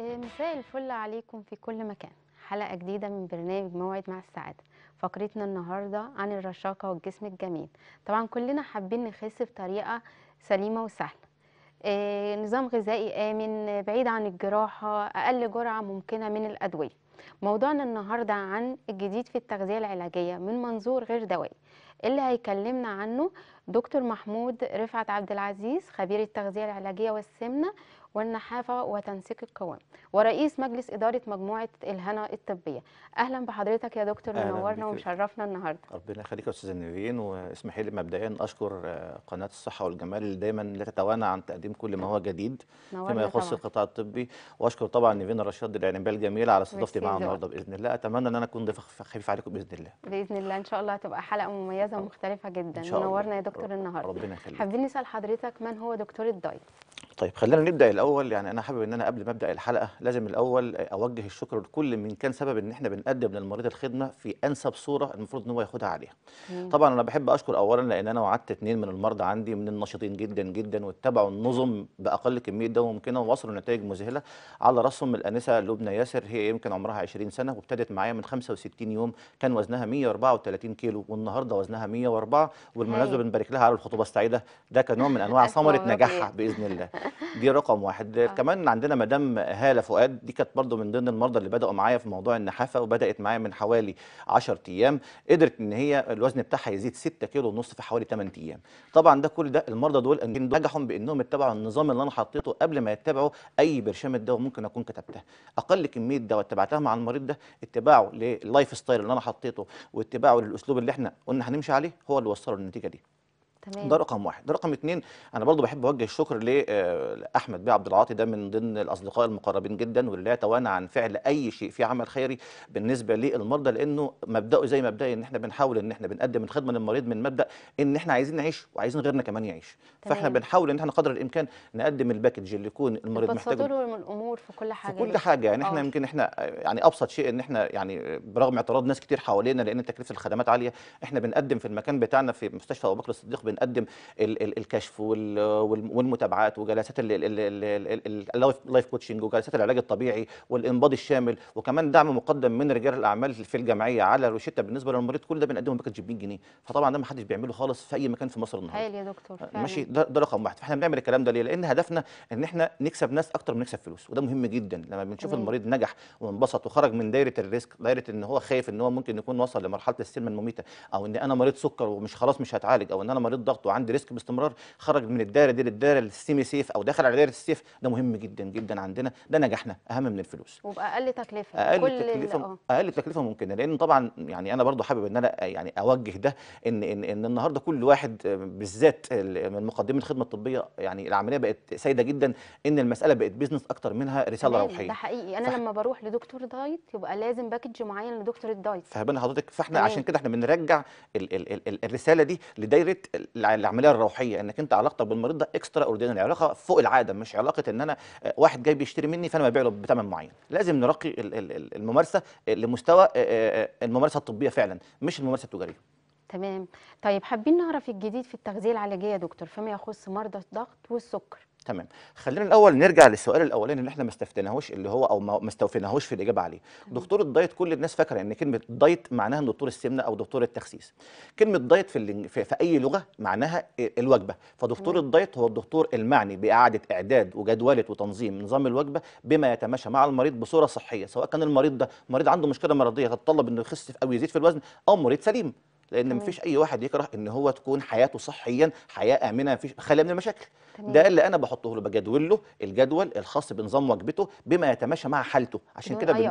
آه، مساء الفل عليكم في كل مكان حلقة جديدة من برنامج موعد مع السعادة فقرتنا النهاردة عن الرشاقة والجسم الجميل طبعا كلنا حابين نخس بطريقة سليمة وسهلة آه، نظام غذائي آمن بعيد عن الجراحة أقل جرعة ممكنة من الأدوية موضوعنا النهاردة عن الجديد في التغذية العلاجية من منظور غير دوائي اللي هيكلمنا عنه دكتور محمود رفعت عبد العزيز خبير التغذية العلاجية والسمنة والنحافة وتنسيق القوام ورئيس مجلس إدارة مجموعة الهنا الطبية أهلا بحضرتك يا دكتور منورنا ومشرفنا النهاردة ربنا يخليك يا أستاذة نيرين واسمحي لي مبدئيا أشكر آه، قناة الصحة والجمال اللي دايما لا تتوانى عن تقديم كل ما هو جديد فيما يخص القطاع الطبي وأشكر طبعا نيرين رشاد العنبال الجميلة على استضافتي معاها النهاردة بإذن الله أتمنى أن أنا أكون ضيف خفيف عليكم بإذن الله بإذن الله إن شاء الله هتبقى حلقة مميزة ومختلفة جدا منورنا يا دكتور النهاردة ربنا يخليك حابين نسأل حضرتك من هو دكتور الدايت طيب خلينا نبدا الاول يعني انا حابب ان انا قبل ما ابدا الحلقه لازم الاول اوجه الشكر لكل من كان سبب ان احنا بنقدم للمريض الخدمه في انسب صوره المفروض ان هو ياخدها عليها. مم. طبعا انا بحب اشكر اولا لان انا وعدت اثنين من المرضى عندي من النشيطين جدا جدا واتبعوا النظم باقل كميه دواء ممكنه ووصلوا لنتائج مذهله على راسهم الانسه لبنى ياسر هي يمكن عمرها 20 سنه وابتدت معايا من 65 يوم كان وزنها 134 كيلو والنهارده وزنها 104 وبالمناسبه بنبارك لها على الخطوبه السعيده ده كان نوع من انواع ثمره نجاحها باذن الله. دي رقم واحد آه. كمان عندنا مدام هاله فؤاد دي كانت برضو من ضمن المرضى اللي بداوا معايا في موضوع النحافه وبدات معايا من حوالي 10 ايام قدرت ان هي الوزن بتاعها يزيد 6 كيلو ونص في حوالي 8 ايام طبعا ده كل ده المرضى دول نجحهم بانهم اتبعوا النظام اللي انا حطيته قبل ما يتبعوا اي برشامه دواء ممكن اكون كتبتها اقل كميه دواء اتبعتها مع المريض ده اتباعه لللايف ستايل اللي انا حطيته واتباعه للاسلوب اللي احنا قلنا هنمشي عليه هو اللي وصله للنتيجه دي تمام. ده رقم واحد ده رقم اتنين انا برضو بحب اوجه الشكر آه، لاحمد بيه عبد العاطي ده من ضمن الاصدقاء المقربين جدا واللي لا يتوانى عن فعل اي شيء في عمل خيري بالنسبه للمرضى لانه مبداه زي مبدأ ان احنا بنحاول ان احنا بنقدم الخدمه للمريض من مبدا ان احنا عايزين نعيش وعايزين غيرنا كمان يعيش تمام. فاحنا بنحاول ان احنا قدر الامكان نقدم الباكج اللي يكون المريض محتاجه له الامور في كل حاجه في كل حاجه يعني أوه. احنا آه. يمكن احنا يعني ابسط شيء ان احنا يعني برغم اعتراض ناس كتير حوالينا لان تكلفه الخدمات عاليه احنا بنقدم في المكان بتاعنا في مستشفى ابو بكر الصديق بنقدم الكشف والمتابعات وجلسات اللايف كوتشنج وجلسات العلاج الطبيعي والانباض الشامل وكمان دعم مقدم من رجال الاعمال في الجمعيه على روشته بالنسبه للمريض كل ده بنقدمه باكج ب 100 جنيه فطبعا ده ما حدش بيعمله خالص في اي مكان في مصر النهارده حلو يا دكتور آه، فعلا. ماشي ده, ده رقم واحد فاحنا بنعمل الكلام ده ليه لان هدفنا ان احنا نكسب ناس اكتر من نكسب فلوس وده مهم جدا لما بنشوف مم. المريض نجح وانبسط وخرج من دايره الريسك دايره ان هو خايف ان هو ممكن يكون وصل لمرحله السلم المميته او ان انا مريض سكر ومش خلاص مش هتعالج او ان انا مريض الضغط وعندي ريسك باستمرار خرج من الدائره دي للدائره السيمي سيف او دخل على دائره السيف ده مهم جدا جدا عندنا ده نجاحنا اهم من الفلوس وباقل تكلفه اقل كل تكلفه ال... آه. اقل تكلفه ممكنه لان طبعا يعني انا برضو حابب ان انا يعني اوجه ده ان ان, إن النهارده كل واحد بالذات من مقدمي الخدمه الطبيه يعني العمليه بقت سيده جدا ان المساله بقت بيزنس اكتر منها رساله روحيه ده حقيقي انا لما بروح لدكتور دايت يبقى لازم باكج معين لدكتور الدايت فاهمين حضرتك فاحنا عشان كده احنا بنرجع الرساله دي لدايره العمليه الروحيه انك انت علاقتك بالمريض ده اكسترا اوردينري علاقه فوق العاده مش علاقه ان انا آه، واحد جاي بيشتري مني فانا ببيع له بثمن معين لازم نرقي الممارسه لمستوى آه، آه، الممارسه الطبيه فعلا مش الممارسه التجاريه تمام طيب حابين نعرف الجديد في التغذيه العلاجيه يا دكتور فيما يخص مرضى الضغط والسكر تمام خلينا الاول نرجع للسؤال الاولاني اللي احنا ما استفتناهوش اللي هو او ما استوفيناهوش في الاجابه عليه دكتور الدايت كل الناس فاكره ان كلمه دايت معناها دكتور السمنه او دكتور التخسيس كلمه دايت في, في في اي لغه معناها الوجبه فدكتور الدايت هو الدكتور المعني باعاده اعداد وجدوله وتنظيم نظام الوجبه بما يتماشى مع المريض بصوره صحيه سواء كان المريض ده مريض عنده مشكله مرضيه تتطلب انه يخس او يزيد في الوزن او مريض سليم لان مفيش اي واحد يكره ان هو تكون حياته صحيا حياه امنه مفيش خاليه من المشاكل تمام. ده اللي انا بحطه له بجدول له الجدول الخاص بنظام وجبته بما يتماشى مع حالته عشان كده بن...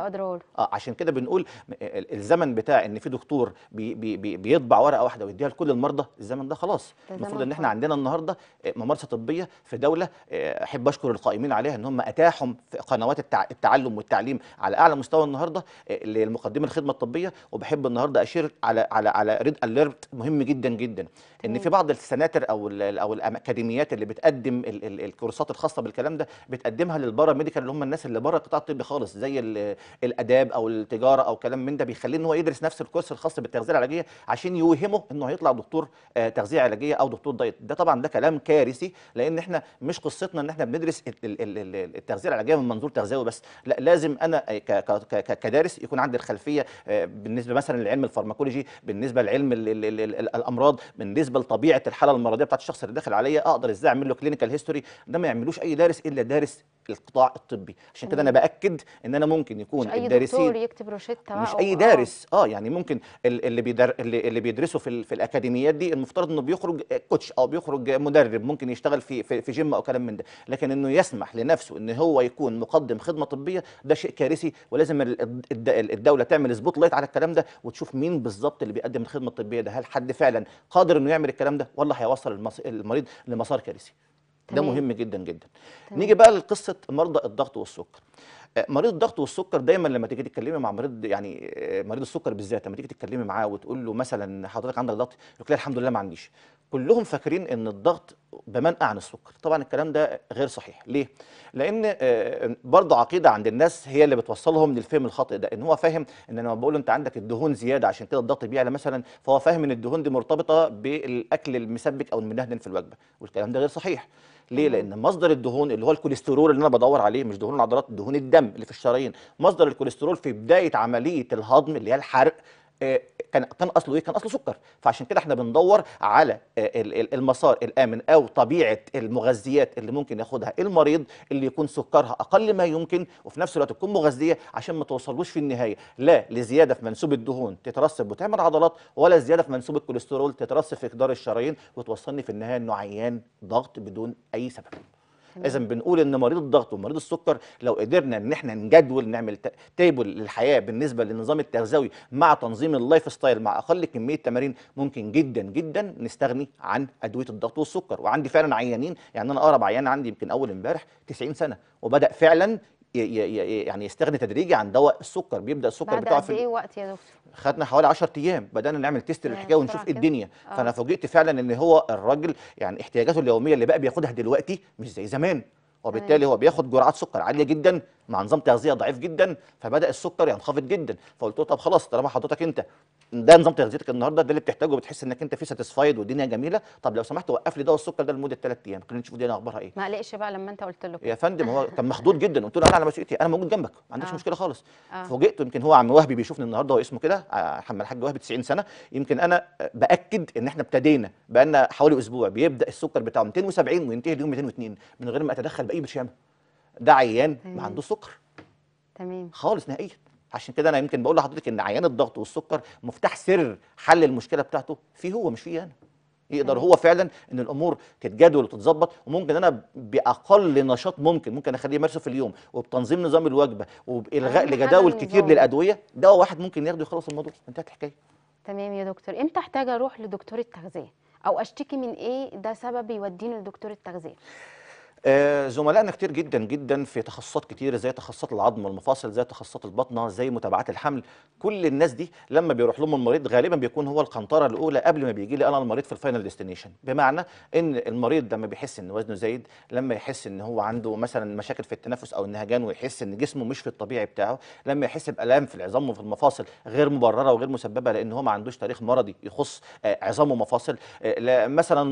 اه عشان كده بنقول الزمن بتاع ان في دكتور بي بي بي بيطبع ورقه واحده ويديها لكل المرضى الزمن ده خلاص المفروض ان احنا عندنا النهارده آه، ممارسه طبيه في دوله آه، احب اشكر القائمين عليها ان هم اتاحوا في قنوات التع... التعلم والتعليم على اعلى مستوى النهارده آه، لمقدمي الخدمه الطبيه وبحب النهارده اشير على على على جدا اليرت مهم جدا جدا ان في بعض السناتر او الـ او الاكاديميات اللي بتقدم الـ الـ الكورسات الخاصه بالكلام ده بتقدمها للبارا ميديكال اللي هم الناس اللي بره القطاع الطبي خالص زي الاداب او التجاره او كلام من ده بيخليه ان هو يدرس نفس الكورس الخاص بالتغذيه العلاجيه عشان يوهمه انه هيطلع دكتور آه، تغذيه علاجيه او دكتور دايت ده طبعا ده كلام كارثي لان احنا مش قصتنا ان احنا بندرس التغذيه العلاجيه من منظور تغذوي بس لا لازم انا كدارس يكون عندي الخلفيه آه، بالنسبه مثلا للعلم الفارماكولوجي بالنسبه لعلم علم الـ الـ الـ الـ الامراض بالنسبه لطبيعه الحاله المرضيه بتاعت الشخص اللي داخل عليا اقدر ازاي اعمل له كلينيكال هيستوري ده ما يعملوش اي دارس الا دارس القطاع الطبي عشان كده انا باكد ان انا ممكن يكون مش الدارسين اي دكتور يكتب روشته مش اي آه. دارس اه, آه يعني ممكن اللي بيدر اللي بيدرسوا في, في الاكاديميات دي المفترض انه بيخرج كوتش او بيخرج مدرب ممكن يشتغل في في, في جيم او كلام من ده لكن انه يسمح لنفسه ان هو يكون مقدم خدمه طبيه ده شيء كارثي ولازم الدوله تعمل سبوت لايت على الكلام ده وتشوف مين بالظبط اللي بيقدم الخدمه الطبيه ده هل حد فعلا قادر انه يعمل الكلام ده ولا هيوصل المريض لمسار كارثي ده مهم جدا جدا تمام. نيجي بقى لقصه مرضى الضغط والسكر آه، مريض الضغط والسكر دايما لما تيجي تتكلمي مع مريض يعني آه، مريض السكر بالذات لما تيجي تتكلمي معاه وتقول له مثلا حضرتك عندك ضغط يقول لها الحمد لله ما عنديش كلهم فاكرين ان الضغط بمنأى عن السكر طبعا الكلام ده غير صحيح ليه لان آه، برضه عقيده عند الناس هي اللي بتوصلهم للفهم الخاطئ ده ان هو فاهم ان انا بقول انت عندك الدهون زياده عشان كده الضغط بيعلى مثلا فهو فاهم ان الدهون دي مرتبطه بالاكل المسبك او المدهن في الوجبه والكلام ده غير صحيح ليه لان مصدر الدهون اللي هو الكوليسترول اللي انا بدور عليه مش دهون العضلات دهون الدم اللي في الشرايين مصدر الكوليسترول في بدايه عمليه الهضم اللي هي الحرق آه، كان كان اصله ايه كان اصله سكر فعشان كده احنا بندور على آه، المسار الامن او طبيعه المغذيات اللي ممكن ياخدها المريض اللي يكون سكرها اقل ما يمكن وفي نفس الوقت تكون مغذيه عشان ما توصلوش في النهايه لا لزياده في منسوب الدهون تترسب وتعمل عضلات ولا زياده في منسوب الكوليسترول تترسب في اقدار الشرايين وتوصلني في النهايه انه عيان ضغط بدون اي سبب نعم. اذا بنقول ان مريض الضغط ومريض السكر لو قدرنا ان احنا نجدول نعمل تيبل للحياه بالنسبه للنظام التغذوي مع تنظيم اللايف ستايل مع اقل كميه تمارين ممكن جدا جدا نستغني عن ادويه الضغط والسكر وعندي فعلا عيانين يعني انا اقرب عيان عندي يمكن اول امبارح 90 سنه وبدا فعلا يعني يستغني تدريجي عن دواء السكر بيبدا السكر بتاعه في ايه وقت يا دكتور خدنا حوالي 10 ايام بدانا نعمل تيست يعني للحكايه ونشوف ايه الدنيا آه. فانا فوجئت فعلا ان هو الراجل يعني احتياجاته اليوميه اللي بقى بياخدها دلوقتي مش زي زمان وبالتالي هو بياخد جرعات سكر عاليه جدا مع نظام تغذيه ضعيف جدا فبدا السكر ينخفض جدا فقلت له طب خلاص طالما حضرتك انت ده نظام تغذيتك النهارده ده اللي بتحتاجه بتحس انك انت فيه ساتيسفايد والدنيا جميله طب لو سمحت وقف لي دواء السكر ده لمده ثلاث ايام خلينا نشوف الدنيا اخبارها ايه ما قلقش بقى لما انت قلت له يا فندم هو كان مخضوض جدا قلت له انا على مسؤوليتي انا موجود جنبك ما عنديش آه. مشكله خالص آه. فوجئت يمكن هو عم وهبي بيشوفني النهارده هو اسمه كده آه، محمد الحاج وهبي 90 سنه يمكن انا باكد ان احنا ابتدينا بقى لنا حوالي اسبوع بيبدا السكر بتاعه 270 وينتهي اليوم 202 من غير ما اتدخل باي برشامه ده عيان ما عندوش سكر تمام خالص نهائيا عشان كده انا يمكن بقول لحضرتك ان عيان الضغط والسكر مفتاح سر حل المشكله بتاعته فيه هو مش فيه انا يقدر هو فعلا ان الامور تتجدول وتتظبط وممكن انا باقل نشاط ممكن ممكن اخليه يمارسه في اليوم وبتنظيم نظام الوجبه وبالغاء لجداول كتير للادويه دواء واحد ممكن ياخده يخلص الموضوع انتهت الحكايه تمام يا دكتور امتى احتاج اروح لدكتور التغذيه او اشتكي من ايه ده سبب يوديني لدكتور التغذيه آه، زملائنا كتير جدا جدا في تخصصات كتير زي تخصصات العظم والمفاصل زي تخصصات البطنه زي متابعات الحمل كل الناس دي لما بيروح لهم المريض غالبا بيكون هو القنطره الاولى قبل ما بيجي لي انا المريض في الفاينل ديستنيشن بمعنى ان المريض لما بيحس ان وزنه زايد لما يحس ان هو عنده مثلا مشاكل في التنفس او النهجان ويحس ان جسمه مش في الطبيعي بتاعه لما يحس بالام في العظام وفي المفاصل غير مبرره وغير مسببه لان هو ما عندوش تاريخ مرضي يخص آه، عظام ومفاصل آه، مثلا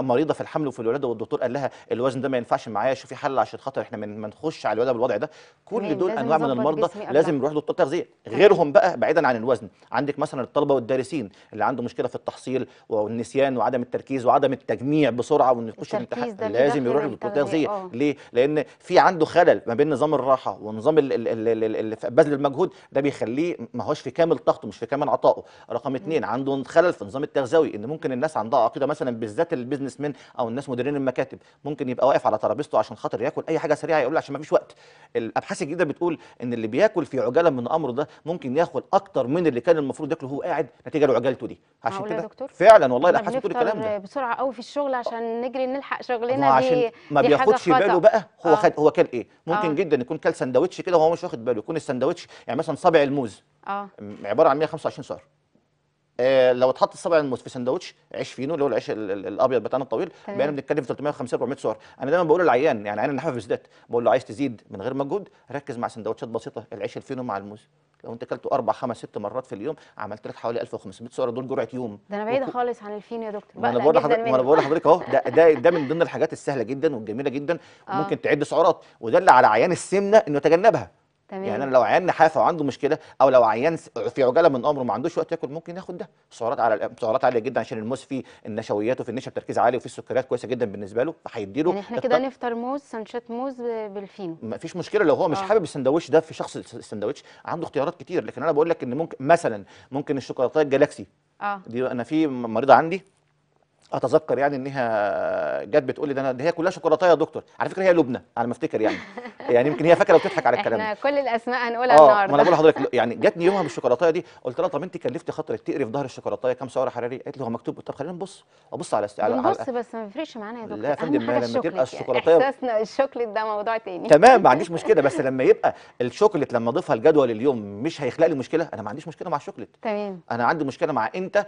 مريضه في الحمل وفي الولاده والدكتور قال لها الوزن ده ما ينفعش ينفعش معايا شوفي حل عشان خاطر احنا ما نخش على الوضع بالوضع ده كل دول انواع من المرضى لازم يروح دكتور تغذيه غيرهم بقى بعيدا عن الوزن عندك مثلا الطلبه والدارسين اللي عنده مشكله في التحصيل والنسيان وعدم التركيز وعدم التجميع بسرعه وانه يخش الامتحان لازم يروح لدكتور تغذيه ليه لان في عنده خلل ما بين نظام الراحه ونظام بذل المجهود ده بيخليه ما هوش في كامل طاقته مش في كامل عطائه رقم اثنين عنده خلل في النظام التغذوي ان ممكن الناس عندها عقيده مثلا بالذات البيزنس مان او الناس مديرين المكاتب ممكن يبقى واقف على ترابيزته عشان خاطر ياكل اي حاجه سريعه يقول عشان ما فيش وقت الابحاث الجديده بتقول ان اللي بياكل في عجاله من امره ده ممكن ياخد اكتر من اللي كان المفروض ياكله وهو قاعد نتيجه لعجالته دي عشان كده فعلا والله الابحاث بتقول الكلام ده بسرعه قوي في الشغل عشان نجري نلحق شغلنا عشان ما بياخدش باله بقى هو آه. خد هو كان ايه ممكن آه. جدا يكون كل سندوتش كده وهو مش واخد باله يكون السندوتش يعني مثلا صابع الموز اه عباره عن 125 سعر آه لو اتحط السبع الموز في سندوتش عيش فينو اللي هو العيش الابيض بتاعنا الطويل بقينا بنتكلم في 350 400 سعر انا دايما بقول للعيان يعني عيان النحافه بالذات بقول له عايز تزيد من غير مجهود ركز مع سندوتشات بسيطه العيش الفينو مع الموز لو انت اكلته اربع خمس ست مرات في اليوم عملت لك حوالي 1500 سعره دول جرعه يوم ده انا بعيده وكو... خالص عن الفينو يا دكتور ما انا بقول لحضرتك ما انا بقول لحضرتك اهو ده ده ده من ضمن الحاجات السهله جدا والجميله جدا آه. وممكن تعد سعرات وده اللي على عيان السمنه انه يتجنبها تمام. يعني انا لو عيان نحافه وعنده مشكله او لو عيان في عجاله من امره ما عندوش وقت ياكل ممكن ياخد ده سعرات على سعرات عاليه جدا عشان الموز فيه النشويات وفي النشا بتركيز عالي وفي السكريات كويسه جدا بالنسبه له فهيديله يعني احنا كده نفطر موز سانشات موز بالفينو مفيش مشكله لو هو مش أوه. حابب السندوتش ده في شخص السندوتش عنده اختيارات كتير لكن انا بقول لك ان ممكن مثلا ممكن الشوكولاته الجالاكسي اه دي انا في مريضه عندي اتذكر يعني انها جت بتقول لي ده انا ده هي كلها شوكولاته يا دكتور على فكره هي لبنى على ما افتكر يعني يعني يمكن هي فاكره وبتضحك على الكلام احنا كل الاسماء هنقولها آه، النهارده اه ما انا بقول لحضرتك يعني جتني يومها بالشوكولاته دي قلت لها طب انت كلفتي خاطرك تقري في ظهر الشوكولاته كام سعر حراري قالت لي هو مكتوب طب خلينا نبص ابص على است... على بص بس ما بيفرقش معانا يا دكتور لا يا فندم لما تبقى الشوكولاته احساسنا الشوكليت ده موضوع تاني تمام ما عنديش مشكله بس لما يبقى الشوكليت لما اضيفها لجدول اليوم مش هيخلق لي مشكله انا ما عنديش مشكله مع الشوكليت تمام انا عندي مشكله مع انت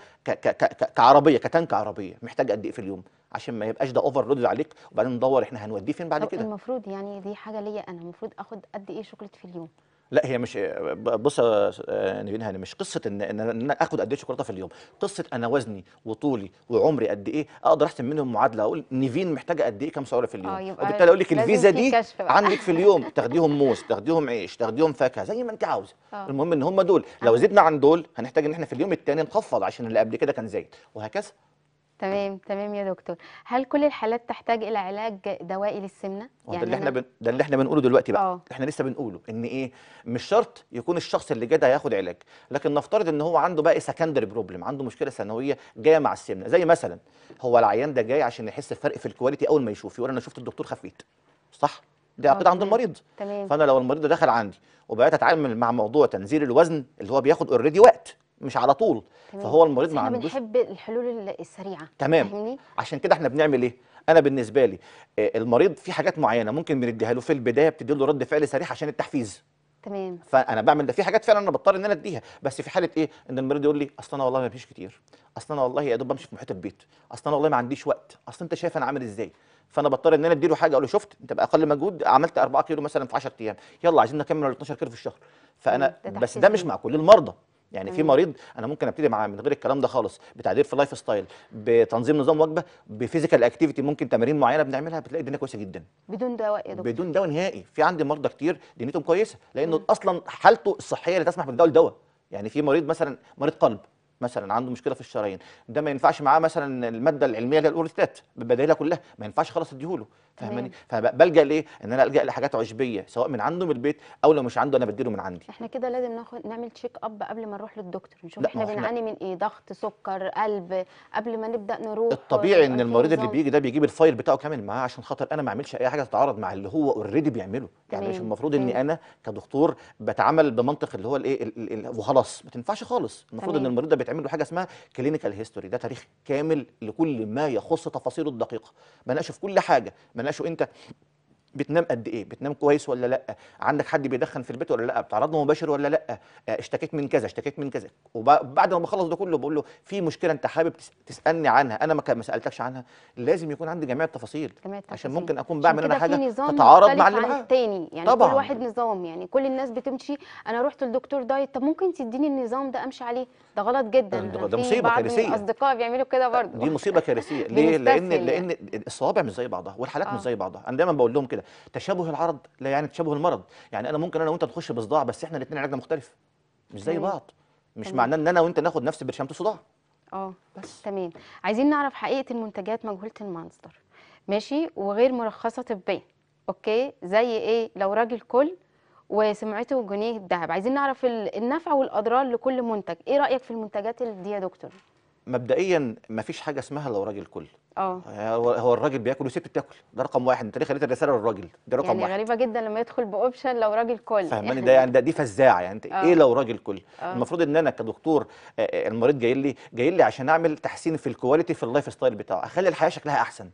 كعربيه كتانك عربيه محتاج قد ايه في اليوم عشان ما يبقاش ده اوفر لود عليك وبعدين ندور احنا هنوديه فين بعد كده المفروض يعني دي حاجه ليا انا المفروض اخد قد ايه شوكليت في اليوم لا هي مش بص يا آه، نبيل هاني مش قصه ان ان انا اخد قد ايه شوكولاته في اليوم قصه انا وزني وطولي وعمري قد ايه اقدر احسب منهم معادله اقول نيفين محتاجه قد ايه كام سعره في اليوم آه، وبالتالي اقول لك الفيزا دي عندك في اليوم تاخديهم موز تاخديهم عيش تاخديهم فاكهه زي ما انت عاوزه آه. المهم ان هم دول لو زدنا عن دول هنحتاج ان احنا في اليوم الثاني نخفض عشان اللي قبل كده كان زايد وهكذا تمام تمام يا دكتور هل كل الحالات تحتاج الى علاج دوائي للسمنه آه، يعني ده اللي احنا بن... ده اللي احنا بنقوله دلوقتي بقى أوه. احنا لسه بنقوله ان ايه مش شرط يكون الشخص اللي جاي هياخد علاج لكن نفترض ان هو عنده بقى سكندري بروبلم عنده مشكله ثانويه جايه مع السمنه زي مثلا هو العيان ده جاي عشان يحس بفرق في الكواليتي اول ما يشوف يقول انا شفت الدكتور خفيت صح ده آه، اعتقد عند المريض تمام. فانا لو المريض دخل عندي وبقيت اتعامل مع موضوع تنزيل الوزن اللي هو بياخد اوريدي وقت مش على طول تمام. فهو المريض ما عندوش بنحب الحلول السريعه تمام فهمني؟ عشان كده احنا بنعمل ايه انا بالنسبه لي آه، المريض في حاجات معينه ممكن بنديها له في البدايه بتدي له رد فعل سريع عشان التحفيز تمام فانا بعمل ده في حاجات فعلا انا بضطر ان انا اديها بس في حاله ايه ان المريض يقول لي اصل انا والله ما فيش كتير اصل انا والله يا دوب بمشي في محيط البيت اصل انا والله ما عنديش وقت اصل انت شايف انا عامل ازاي فانا بضطر ان انا اديله حاجه اقول له شفت انت باقل مجهود عملت 4 كيلو مثلا في 10 ايام يلا عايزين نكمل 12 كيلو في الشهر فانا بس ده مش مع كل المرضى يعني في مريض انا ممكن ابتدي معاه من غير الكلام ده خالص بتعديل في اللايف ستايل بتنظيم نظام وجبه بفيزيكال اكتيفيتي ممكن تمارين معينه بنعملها بتلاقي الدنيا كويسه جدا بدون دواء يا دكتور بدون دواء نهائي في عندي مرضى كتير دنيتهم كويسه لانه مم. اصلا حالته الصحيه اللي تسمح بالدواء الدواء يعني في مريض مثلا مريض قلب مثلا عنده مشكله في الشرايين ده ما ينفعش معاه مثلا الماده العلميه اللي هي الاورستات بالبدايه كلها ما ينفعش خلاص اديهوله فاهماني فبلجا ليه ان انا الجا لحاجات عشبيه سواء من عنده من البيت او لو مش عنده انا بديله من عندي احنا كده لازم ناخد نعمل تشيك اب قبل ما نروح للدكتور نشوف احنا بنعاني من ايه ضغط سكر قلب قبل ما نبدا نروح الطبيعي ان المريض اللي بيجي ده بيجيب الفايل بتاعه كامل معاه عشان خاطر انا ما اعملش اي حاجه تتعارض مع اللي هو اوريدي بيعمله يعني مش المفروض اني انا كدكتور بتعامل بمنطق اللي هو الايه وخلاص ما تنفعش خالص المفروض ان المريض ده بيتعمل له حاجه اسمها كلينيكال هيستوري ده تاريخ كامل لكل ما يخص تفاصيله الدقيقه بناقش في كل حاجه معناش انت بتنام قد ايه بتنام كويس ولا لا عندك حد بيدخن في البيت ولا لا بتعرض له مباشر ولا لا آه، اشتكيت من كذا اشتكيت من كذا وبعد ما بخلص ده كله بقول له في مشكله انت حابب تسالني عنها انا ما سالتكش عنها لازم يكون عندي جميع التفاصيل عشان ممكن اكون بعمل انا حاجه تتعارض مع اللي معاه التاني يعني طبعا. كل واحد نظام يعني كل الناس بتمشي انا رحت للدكتور دايت طب ممكن تديني النظام ده امشي عليه ده غلط جدا ده مصيبه كارثيه اصدقاء بيعملوا كده برضه دي مصيبه كارثيه ليه لان لان يعني. الصوابع مش زي بعضها والحالات مش آه. زي بعضها انا دايما بقول لهم كده كده تشابه العرض لا يعني تشابه المرض يعني انا ممكن انا وانت نخش بصداع بس احنا الاثنين علاجنا مختلف مش زي بعض مش معناه ان انا وانت ناخد نفس برشامه الصداع اه بس تمام عايزين نعرف حقيقه المنتجات مجهوله المصدر ماشي وغير مرخصه طبيا اوكي زي ايه لو راجل كل وسمعته جنيه الذهب عايزين نعرف النفع والاضرار لكل منتج ايه رايك في المنتجات دي يا دكتور مبدئيا ما فيش حاجه اسمها لو راجل كل اه يعني هو الراجل بياكل وست بتاكل ده رقم واحد انت ليه خليت الرساله للراجل ده رقم يعني واحد غريبه جدا لما يدخل باوبشن لو راجل كل فاهماني يعني ده يعني ده دي فزاعه يعني انت اه. ايه لو راجل كل أوه. المفروض ان انا كدكتور آه، آه، المريض جاي لي جاي لي عشان اعمل تحسين في الكواليتي في اللايف ستايل بتاعه اخلي الحياه شكلها احسن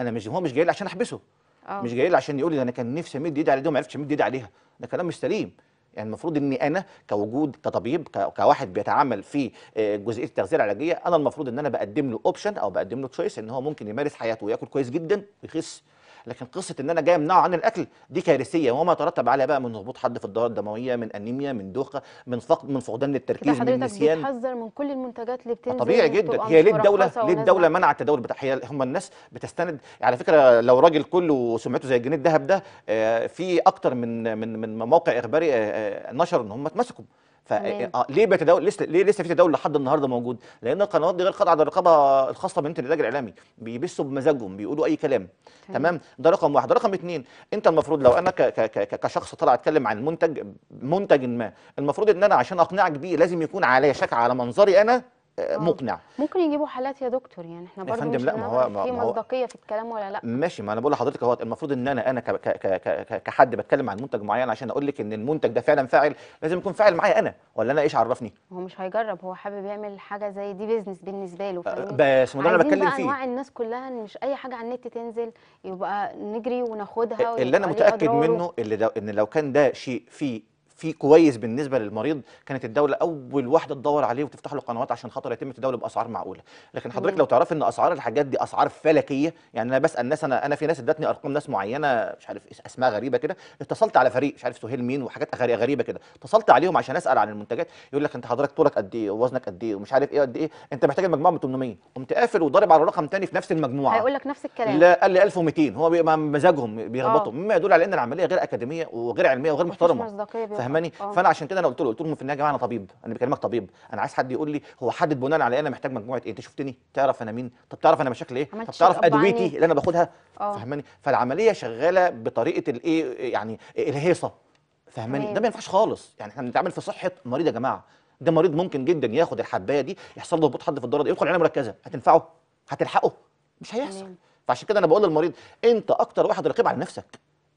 انا مش هو مش جاي لي عشان احبسه أوه. مش جاي لي عشان يقول لي انا كان نفسي امد ايدي على دي وما عرفتش امد ايدي عليها ده كلام مش سليم يعني المفروض اني انا كوجود كطبيب كواحد بيتعامل في آه، جزئيه التغذيه العلاجيه انا المفروض ان انا بقدم له اوبشن او بقدم له تشويس ان هو ممكن يمارس حياته وياكل كويس جدا ويخس لكن قصه ان انا جاي امنعه عن الاكل دي كارثيه وما يترتب عليها بقى من هبوط حد في الدوره الدمويه من انيميا من دوخه من فقد من فقدان التركيز من النسيان بتحذر من كل المنتجات اللي بتنزل طبيعي جدا هي ليه الدوله ليه الدوله منعت التداول بتاعها هم الناس بتستند على فكره لو راجل كله سمعته زي الجنيه الذهب ده آه، في اكتر من من من مواقع اخباري آه، آه، نشر ان هم اتمسكوا فليه آه، آه، بيتداول لسه ليه لسه في تداول لحد النهارده موجود لان القنوات دي غير خاضعه للرقابه الخاصه من الانتاج الاعلامي بيبثوا بمزاجهم بيقولوا اي كلام تمام, تمام؟ ده رقم واحد رقم اثنين انت المفروض لو انا ك ك كشخص طلع اتكلم عن منتج منتج ما المفروض ان انا عشان اقنعك بيه لازم يكون على شك على منظري انا آه، آه، مقنع ممكن يجيبوا حالات يا دكتور يعني احنا برضه مش لا ما هو ما في مصداقيه في الكلام ولا لا ماشي ما انا بقول لحضرتك اهوت المفروض ان انا انا ك ك ك ك كحد بتكلم عن منتج معين عشان اقول لك ان المنتج ده فعلا فاعل لازم يكون فاعل معايا انا ولا انا ايش عرفني هو مش هيجرب هو حابب يعمل حاجه زي دي بيزنس بالنسبه له آه، بس ما انا بتكلم فيه انواع الناس كلها ان مش اي حاجه على النت تنزل يبقى نجري وناخدها اللي انا متاكد منه اللي ان لو كان ده شيء فيه في كويس بالنسبه للمريض كانت الدوله اول واحده تدور عليه وتفتح له قنوات عشان خاطر يتم التداول باسعار معقوله لكن حضرتك لو تعرف ان اسعار الحاجات دي اسعار فلكيه يعني انا بسال ناس انا انا في ناس ادتني ارقام ناس معينه مش عارف اسماء غريبه كده اتصلت على فريق مش عارف سهيل مين وحاجات غريبه كده اتصلت عليهم عشان اسال عن المنتجات يقول لك انت حضرتك طولك قد ايه ووزنك قد ايه ومش عارف ايه قد ايه انت محتاج المجموعه ب 800 قمت قافل وضارب على رقم ثاني في نفس المجموعه هيقول لك نفس الكلام لا قال لي 1200 هو بيبقى مزاجهم آه. بيخبطوا مما يدل على ان العمليه غير اكاديميه وغير علميه وغير محترمه فهماني آه. فانا عشان كده انا قلت له قلت لهم في النهايه يا جماعه انا طبيب انا بكلمك طبيب انا عايز حد يقول لي هو حدد بناء على إيه؟ انا محتاج مجموعه ايه انت شفتني تعرف انا مين طب تعرف انا مشاكل ايه طب تعرف ادويتي يعني. اللي انا باخدها اه. فهماني فالعمليه شغاله بطريقه الايه يعني الهيصه فهماني ده ما ينفعش خالص يعني احنا بنتعامل في صحه مريض يا جماعه ده مريض ممكن جدا ياخد الحبايه دي يحصل له هبوط حد في الدرجه دي يدخل عنايه مركزه هتنفعه هتلحقه مش هيحصل فعشان كده انا بقول للمريض انت اكتر واحد رقيب على نفسك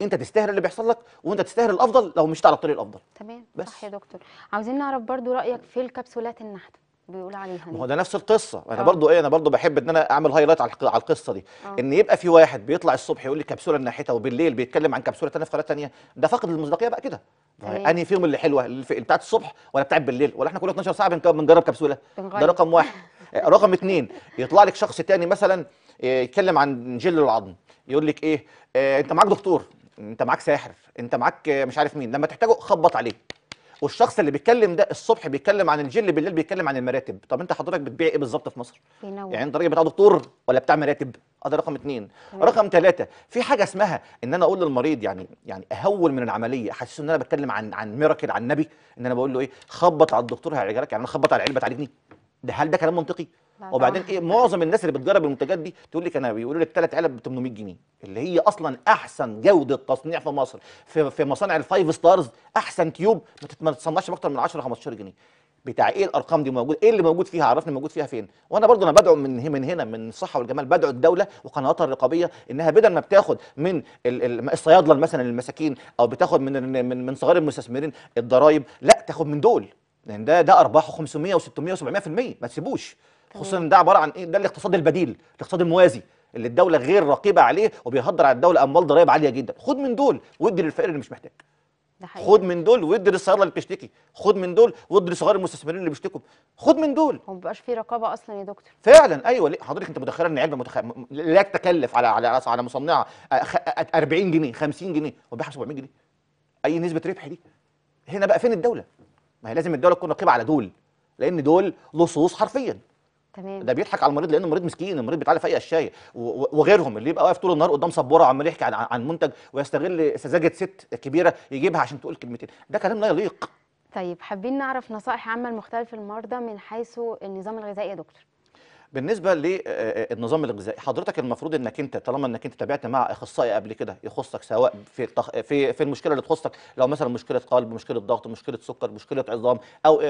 انت تستاهل اللي بيحصل لك وانت تستاهل الافضل لو مشيت على الطريق الافضل تمام بس. صح يا دكتور عاوزين نعرف برضو رايك في الكبسولات النحت بيقولوا عليها ما هو ده نفس القصه انا أوه. برضو ايه انا برضو بحب ان انا اعمل هايلايت على القصه دي أوه. ان يبقى في واحد بيطلع الصبح يقول لي كبسوله ناحيتها وبالليل بيتكلم عن كبسوله ثانيه في قناه ثانيه ده فاقد المصداقيه بقى كده انهي فيهم اللي حلوه بتاعت الصبح ولا بتاعت بالليل ولا احنا كل 12 ساعه بنجرب كبسوله ده رقم واحد رقم اثنين يطلع لك شخص ثاني مثلا آه، يتكلم عن جل العظم يقول لك ايه آه، انت معاك دكتور انت معاك ساحر انت معاك مش عارف مين لما تحتاجه خبط عليه والشخص اللي بيتكلم ده الصبح بيتكلم عن الجل بالليل بيتكلم عن المراتب طب انت حضرتك بتبيع ايه بالظبط في مصر ينور. يعني انت راجل بتاع دكتور ولا بتاع مراتب ده رقم اتنين مم. رقم ثلاثة في حاجه اسمها ان انا اقول للمريض يعني يعني اهول من العمليه احسسه ان انا بتكلم عن عن ميراكل عن نبي ان انا بقول له ايه خبط على الدكتور هيعالجك يعني انا خبط على العيال بتعالجني ده هل ده كلام منطقي وبعدين ايه معظم الناس اللي بتجرب المنتجات دي تقول لك انا بيقولوا لك ثلاث علب ب 800 جنيه اللي هي اصلا احسن جوده تصنيع في مصر في, في مصانع الفايف ستارز احسن تيوب ما تتصنعش باكثر من 10 15 جنيه بتاع ايه الارقام دي موجود ايه اللي موجود فيها عرفني موجود فيها فين وانا برضو انا بدعو من من هنا من الصحه والجمال بدعو الدوله وقنواتها الرقابيه انها بدل ما بتاخد من الصيادله مثلا المساكين او بتاخد من من من صغار المستثمرين الضرائب لا تاخد من دول لان ده ده ارباحه 500 و600 و700% ما تسيبوش خصوصا ان ده عباره عن ايه ده الاقتصاد البديل الاقتصاد الموازي اللي الدوله غير رقيبه عليه وبيهدر على الدوله اموال ضرائب عاليه جدا خد من دول وادي للفقير اللي مش محتاج خد من دول وادي للصيادله اللي بتشتكي خد من دول وادي لصغار المستثمرين اللي بيشتكوا خد من دول ما بيبقاش في رقابه اصلا يا دكتور فعلا ايوه حضرتك انت متخيله ان علبه متخ... لا تكلف على على على مصنعه 40 جنيه 50 جنيه وبيعها 700 جنيه اي نسبه ربح دي هنا بقى فين الدوله ما هي لازم الدوله تكون رقيبه على دول لان دول لصوص حرفيا تمام ده بيضحك على المريض لان المريض مسكين المريض بيتعالى في اي قشايه وغيرهم اللي يبقى واقف طول النهار قدام سبوره عمال يحكي عن, عن منتج ويستغل سذاجه ست كبيره يجيبها عشان تقول كلمتين ده كلام لا يليق طيب حابين نعرف نصائح عامه لمختلف المرضى من حيث النظام الغذائي يا دكتور بالنسبه للنظام آه، آه، آه، الغذائي حضرتك المفروض انك انت طالما انك انت تابعت مع اخصائي قبل كده يخصك سواء في التخ... في في المشكله اللي تخصك لو مثلا مشكله قلب مشكله ضغط مشكله سكر مشكله عظام او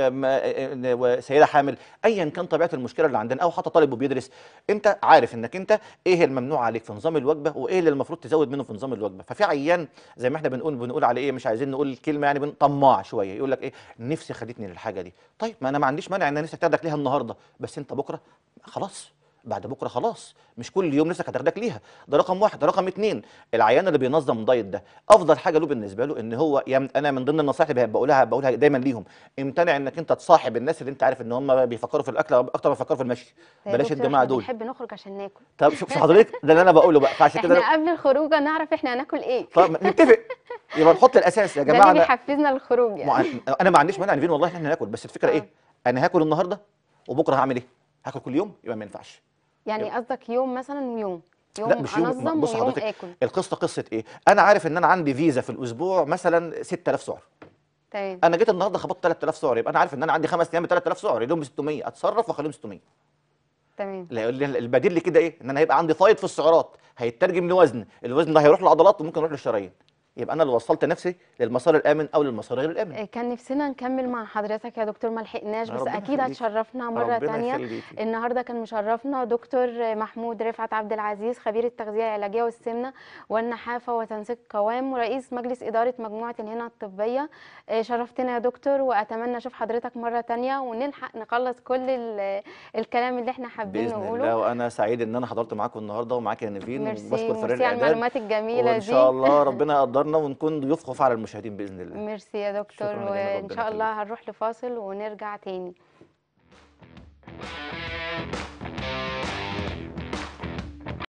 سيده حامل ايا كان طبيعه المشكله اللي عندنا او حتى طالب وبيدرس انت عارف انك انت ايه الممنوع عليك في نظام الوجبه وايه اللي المفروض تزود منه في نظام الوجبه ففي عيان زي ما احنا بنقول بنقول عليه ايه مش عايزين نقول الكلمه يعني طماع شويه يقول لك ايه نفسي خدتني للحاجه دي طيب ما انا ما عنديش مانع ان انا نفسك ليها النهارده بس انت بكره خلاص بعد بكره خلاص مش كل يوم نفسك هتاخدك ليها ده رقم واحد ده رقم اتنين العيان اللي بينظم دايت ده افضل حاجه له بالنسبه له ان هو انا من ضمن النصائح اللي بقولها بقولها دايما ليهم امتنع انك انت تصاحب الناس اللي انت عارف ان هم بيفكروا في الاكل اكتر ما بيفكروا في المشي بلاش الجماعه دول بنحب نخرج عشان ناكل طب شوف حضرتك ده اللي انا بقوله بقى فعشان كده احنا قبل الخروج نعرف احنا هناكل ايه طب نتفق يبقى نحط الاساس يا جماعه ده بيحفزنا للخروج يعني انا ما عنديش مانع والله احنا هناكل بس الفكره آه. ايه انا هاكل النهارده وبكره هعمل ايه هاكل كل يوم يبقى ما ينفعش يعني قصدك يوم مثلا ويوم يوم لا مش يوم انظم بص ويوم اكل القصه قصه ايه انا عارف ان انا عندي فيزا في الاسبوع مثلا 6000 سعر تمام انا جيت النهارده خبطت 3000 سعر يبقى انا عارف ان انا عندي خمس ايام ب 3000 سعر يدوم ب 600 اتصرف واخليهم 600 تمام البديل لكده ايه ان انا هيبقى عندي فايض في السعرات هيترجم لوزن الوزن ده هيروح للعضلات وممكن يروح للشرايين يبقى انا اللي وصلت نفسي للمسار الامن او للمسار غير الامن إيه، كان نفسنا نكمل مع حضرتك يا دكتور ما لحقناش بس اكيد هتشرفنا مره ثانيه النهارده كان مشرفنا دكتور محمود رفعت عبد العزيز خبير التغذيه العلاجيه والسمنه والنحافه وتنسيق قوام ورئيس مجلس اداره مجموعه الهنا الطبيه إيه، شرفتنا يا دكتور واتمنى اشوف حضرتك مره ثانيه ونلحق نخلص كل الكلام اللي احنا حابين نقوله باذن الله وانا سعيد ان انا حضرت معاكم النهارده ومعاكي يا نيفين وبشكر فريق الاعداد المعلومات الجميله دي وان شاء الله ربنا يقدرنا حضرنا ونكون ضيوف خفاء على المشاهدين باذن الله ميرسي يا دكتور وان شاء الله هنروح لفاصل ونرجع تاني